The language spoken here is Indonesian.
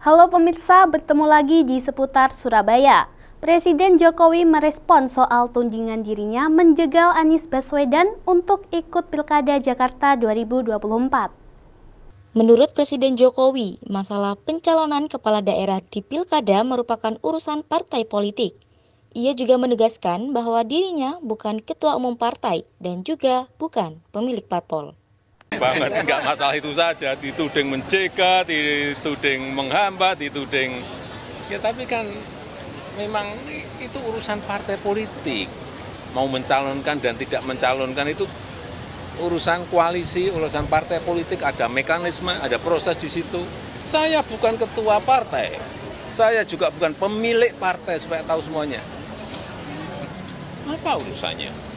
Halo pemirsa, bertemu lagi di seputar Surabaya. Presiden Jokowi merespon soal tunjungan dirinya menjegal Anies Baswedan untuk ikut Pilkada Jakarta 2024. Menurut Presiden Jokowi, masalah pencalonan kepala daerah di Pilkada merupakan urusan partai politik. Ia juga menegaskan bahwa dirinya bukan ketua umum partai dan juga bukan pemilik parpol banget. nggak masalah itu saja, dituding mencegat, dituding menghambat, dituding... Ya tapi kan memang itu urusan partai politik. Mau mencalonkan dan tidak mencalonkan itu urusan koalisi, urusan partai politik, ada mekanisme, ada proses di situ. Saya bukan ketua partai, saya juga bukan pemilik partai supaya tahu semuanya. Apa urusannya?